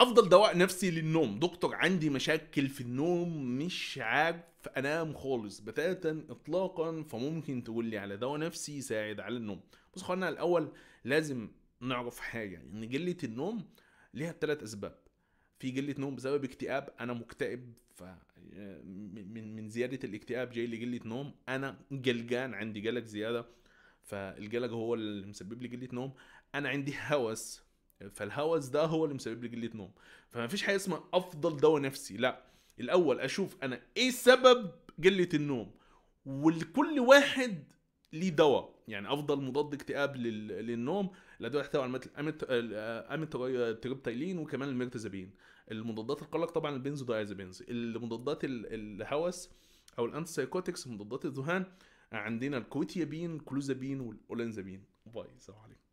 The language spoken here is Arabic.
افضل دواء نفسي للنوم دكتور عندي مشاكل في النوم مش عارف انام خالص بتاتا اطلاقا فممكن تقول لي على دواء نفسي يساعد على النوم بص خلينا الاول لازم نعرف حاجه ان قله النوم ليها ثلاث اسباب في قله نوم بسبب اكتئاب انا مكتئب ف من من زياده الاكتئاب جاي لي قله نوم انا قلقان عندي قلق زياده فالقلق هو اللي مسبب لي قله نوم انا عندي هوس فالهوس ده هو اللي مسبب لي قله نوم فما فيش حاجه اسمها افضل دواء نفسي لا الاول اشوف انا ايه سبب قله النوم ولكل واحد ليه دواء يعني افضل مضاد اكتئاب للنوم الادويه تحتوي على آه، اميتريبتايلين وكمان الميرتازابين المضادات القلق طبعا البنزودايزابينز المضادات الهوس او الانتسايكوتكس مضادات الذهان عندنا الكوتيابين كلوزابين والاولنزابين باي سلام عليكم